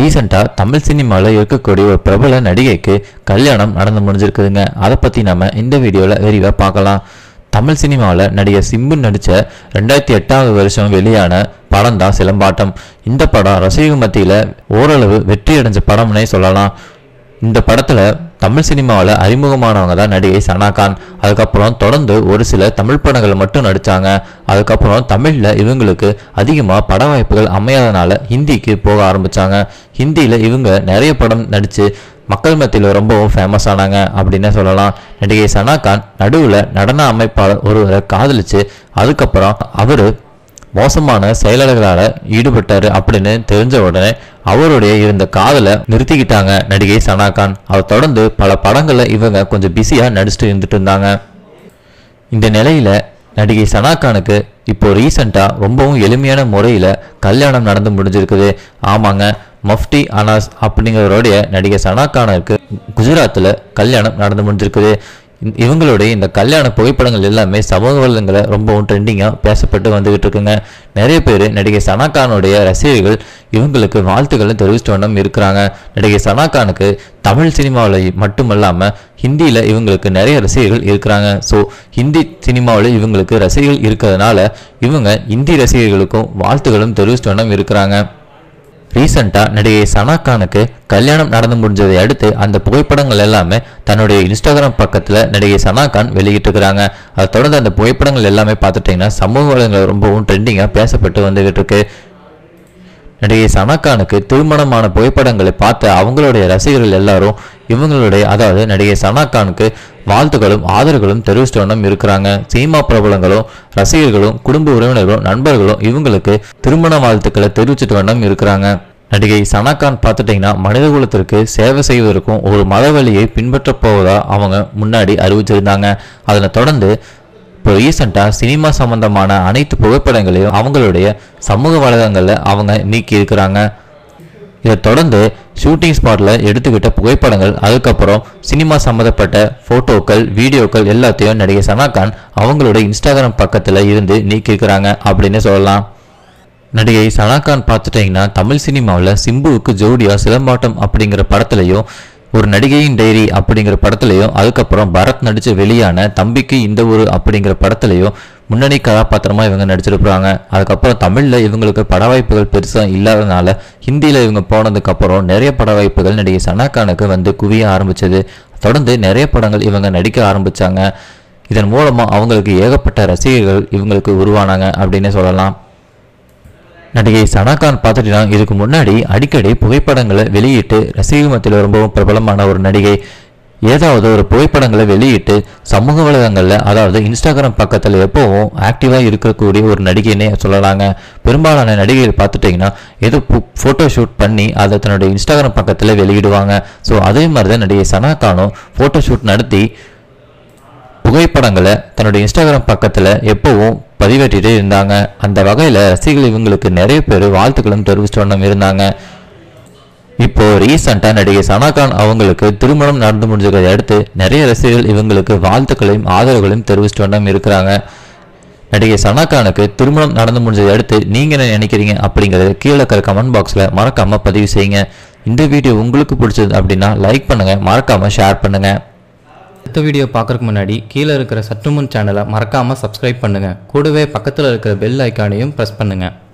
ரீசெண்டாக தமிழ் சினிமாவில் இருக்கக்கூடிய ஒரு பிரபல நடிகைக்கு கல்யாணம் நடந்து முடிஞ்சிருக்குதுங்க அதை பற்றி நம்ம இந்த வீடியோவில் விரிவாக பார்க்கலாம் தமிழ் சினிமாவில் நடிகர் சிம்பு நடித்த ரெண்டாயிரத்தி எட்டாவது வருஷம் வெளியான படம் தான் சிலம்பாட்டம் இந்த படம் ரசிக மத்தியில் ஓரளவு வெற்றி அடைஞ்ச படம்னே சொல்லலாம் இந்த படத்தில் தமிழ் சினிமாவில் அறிமுகமானவங்க தான் நடிகை சனாகான் அதுக்கப்புறம் தொடர்ந்து ஒரு சில தமிழ் படங்கள் மட்டும் நடித்தாங்க அதுக்கப்புறம் தமிழில் இவங்களுக்கு அதிகமாக பட வாய்ப்புகள் அமையாதனால ஹிந்திக்கு போக ஆரம்பித்தாங்க ஹிந்தியில் இவங்க நிறைய படம் நடித்து மக்கள் மத்தியில் ரொம்பவும் ஃபேமஸ் ஆனாங்க அப்படின்னு சொல்லலாம் நடிகை சனா கான் நடுவில் நடன அமைப்பாளர் ஒருவரை காதலிச்சு அதுக்கப்புறம் அவர் மோசமான செயலாளர்களால் ஈடுபட்டாரு அப்படின்னு தெரிஞ்ச உடனே அவருடைய இருந்த காதலை நிறுத்திக்கிட்டாங்க நடிகை சனா கான் அவர் தொடர்ந்து பல படங்களில் இவங்க கொஞ்சம் பிஸியாக நடிச்சுட்டு இருந்துட்டு இருந்தாங்க இந்த நிலையில் நடிகை சனா கானுக்கு இப்போ ரீசண்டா ரொம்பவும் எளிமையான முறையில் கல்யாணம் நடந்து முடிஞ்சிருக்குது ஆமாங்க மஃப்டி அனாஸ் அப்படிங்கிறவருடைய நடிகை சனா கானுக்கு குஜராத்தில் கல்யாணம் நடந்து முடிஞ்சிருக்குது இவங்களுடைய இந்த கல்யாண புகைப்படங்கள் எல்லாமே சமூக வலங்களை ரொம்பவும் ட்ரெண்டிங்காக பேசப்பட்டு வந்துகிட்டு இருக்குங்க நிறைய பேர் நடிகை சனாகானுடைய ரசிகர்கள் இவங்களுக்கு வாழ்த்துக்களை தெரிவிச்சிட்டு வண்ணம் இருக்கிறாங்க நடிகை சனாகானுக்கு தமிழ் சினிமாவில் மட்டுமல்லாமல் ஹிந்தியில் இவங்களுக்கு நிறைய ரசிகர்கள் இருக்கிறாங்க ஸோ ஹிந்தி சினிமாவில் இவங்களுக்கு ரசிகர்கள் இருக்கிறதுனால இவங்க இந்தி ரசிகர்களுக்கும் வாழ்த்துகளும் தெரிவிச்சிட்டு வண்ணம் இருக்கிறாங்க ரீசண்டாக நடிகை சனா கானுக்கு கல்யாணம் நடந்து முடிஞ்சதை அடுத்து அந்த புகைப்படங்கள் எல்லாமே தன்னுடைய இன்ஸ்டாகிராம் பக்கத்தில் நடிகை சனா கான் வெளியிட்டிருக்கிறாங்க அதை தொடர்ந்து அந்த புகைப்படங்கள் எல்லாமே பார்த்துட்டிங்கன்னா சமூக வலைதளங்கள் ரொம்பவும் ட்ரெண்டிங்காக பேசப்பட்டு வந்துகிட்டு இருக்கு நடிகை சனாக்கானுக்கு திருமணமான புகைப்படங்களை பார்த்த அவங்களுடைய ரசிகர்கள் எல்லாரும் இவங்களுடைய அதாவது நடிகை சனாக்கானுக்கு வாழ்த்துகளும் ஆதரவுகளும் தெரிவிச்சிட்டவனும் இருக்கிறாங்க சினிமா பிரபலங்களும் ரசிகர்களும் குடும்ப உறவினர்களும் நண்பர்களும் இவங்களுக்கு திருமண வாழ்த்துக்களை தெரிவிச்சிட்டு வண்ணம் இருக்கிறாங்க நடிகை சனாகான் பார்த்துட்டிங்கன்னா மனிதகுலத்திற்கு சேவை செய்வதற்கும் ஒரு மத வழியை பின்பற்றப் போவதா அவங்க முன்னாடி அறிவிச்சிருந்தாங்க அதனை தொடர்ந்து இப்போ ரீசெண்டாக சினிமா சம்மந்தமான அனைத்து புகைப்படங்களையும் அவங்களுடைய சமூக வலைதளங்களில் அவங்க நீக்கி இருக்கிறாங்க இதை தொடர்ந்து ஷூட்டிங் ஸ்பாட்டில் எடுத்துக்கிட்ட புகைப்படங்கள் அதுக்கப்புறம் சினிமா சம்மந்தப்பட்ட ஃபோட்டோக்கள் வீடியோக்கள் எல்லாத்தையும் நடிகை சனா கான் அவங்களோட இன்ஸ்டாகிராம் பக்கத்தில் இருந்து நீக்கிருக்கிறாங்க அப்படின்னு சொல்லலாம் நடிகை சனா கான் பார்த்துட்டிங்கன்னா தமிழ் சினிமாவில் சிம்புவுக்கு ஜோடியாக சிலம்பாட்டம் அப்படிங்கிற படத்துலையும் ஒரு நடிகையின் டைரி அப்படிங்கிற படத்துலையும் அதுக்கப்புறம் பரத் நடித்து வெளியான தம்பிக்கு இந்த ஊர் அப்படிங்கிற படத்துலையும் முன்னணி கதாபாத்திரமாக இவங்க நடிச்சிருப்பாங்க அதுக்கப்புறம் தமிழில் இவங்களுக்கு பட வாய்ப்புகள் பெருசாக இல்லாதனால ஹிந்தியில் இவங்க போனதுக்கப்புறம் நிறைய பட வாய்ப்புகள் நடிகை சனாக்கானுக்கு வந்து குவிய ஆரம்பிச்சது தொடர்ந்து நிறைய படங்கள் இவங்க நடிக்க ஆரம்பித்தாங்க இதன் மூலமாக அவங்களுக்கு ஏகப்பட்ட ரசிகர்கள் இவங்களுக்கு உருவானாங்க அப்படின்னு சொல்லலாம் நடிகை சனாகான் பார்த்துட்டீங்கன்னா இதுக்கு முன்னாடி அடிக்கடி புகைப்படங்களை வெளியிட்டு ரசிக மத்தியில் ரொம்பவும் பிரபலமான ஒரு நடிகை ஏதாவது ஒரு புகைப்படங்களை வெளியிட்டு சமூக வலைதளங்களில் அதாவது இன்ஸ்டாகிராம் பக்கத்தில் எப்போவும் ஆக்டிவாக இருக்கக்கூடிய ஒரு நடிகைனே சொல்லலாங்க பெரும்பாலான நடிகைகள் பார்த்துட்டிங்கன்னா ஏதோ ஃபோட்டோ ஷூட் பண்ணி அதை தன்னுடைய இன்ஸ்டாகிராம் பக்கத்தில் வெளியிடுவாங்க ஸோ அதே மாதிரி தான் நடிகை சனா கானும் ஃபோட்டோ ஷூட் நடத்தி புகைப்படங்களை தன்னுடைய இன்ஸ்டாகிராம் பக்கத்தில் எப்போவும் பதிவேற்றிட்டே இருந்தாங்க அந்த வகையில் ரசிகர்கள் இவங்களுக்கு நிறைய பேர் வாழ்த்துக்களும் தெரிவிச்சோன்னும் இருந்தாங்க இப்போ ரீசெண்டாக நடிகை சனா கான் அவங்களுக்கு திருமணம் நடந்து முடிஞ்சதை அடுத்து நிறைய ரசிகர்கள் இவங்களுக்கு வாழ்த்துக்களையும் ஆதரவுகளையும் தெரிவிச்சிட்டு இருக்கிறாங்க நடிகை சனா கானுக்கு திருமணம் நடந்து முடிஞ்சதை அடுத்து நீங்கள் என்ன நினைக்கிறீங்க அப்படிங்கிறத கீழே இருக்கிற கமெண்ட் பாக்ஸில் மறக்காமல் பதிவு செய்யுங்க இந்த வீடியோ உங்களுக்கு பிடிச்சது அப்படின்னா லைக் பண்ணுங்கள் மறக்காமல் ஷேர் பண்ணுங்கள் அடுத்த வீடியோ பார்க்குறக்கு முன்னாடி கீழே இருக்கிற சற்றுமுன் சேனலை மறக்காமல் சப்ஸ்கிரைப் பண்ணுங்கள் கூடவே பக்கத்தில் இருக்கிற பெல் ஐக்கானையும் ப்ரெஸ் பண்ணுங்கள்